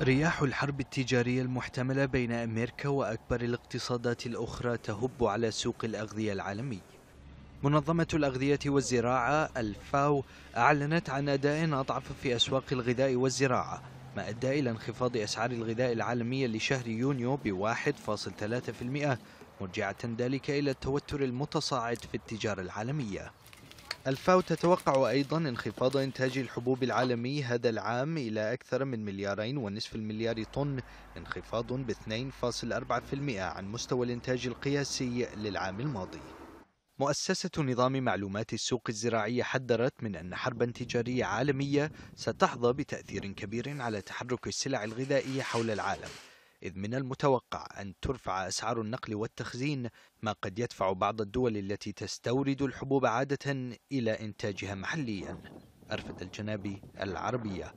رياح الحرب التجارية المحتملة بين أمريكا وأكبر الاقتصادات الأخرى تهب على سوق الأغذية العالمي منظمة الأغذية والزراعة الفاو أعلنت عن أداء أضعف في أسواق الغذاء والزراعة ما أدى إلى انخفاض أسعار الغذاء العالمية لشهر يونيو ب 1.3% مرجعة ذلك إلى التوتر المتصاعد في التجارة العالمية الفاو تتوقع أيضا انخفاض إنتاج الحبوب العالمي هذا العام إلى أكثر من مليارين ونصف المليار طن انخفاض ب 2.4% عن مستوى الإنتاج القياسي للعام الماضي مؤسسة نظام معلومات السوق الزراعية حذرت من أن حربا تجارية عالمية ستحظى بتأثير كبير على تحرك السلع الغذائية حول العالم إذ من المتوقع أن ترفع أسعار النقل والتخزين ما قد يدفع بعض الدول التي تستورد الحبوب عادة إلى إنتاجها محليا أرفد الجنابي العربية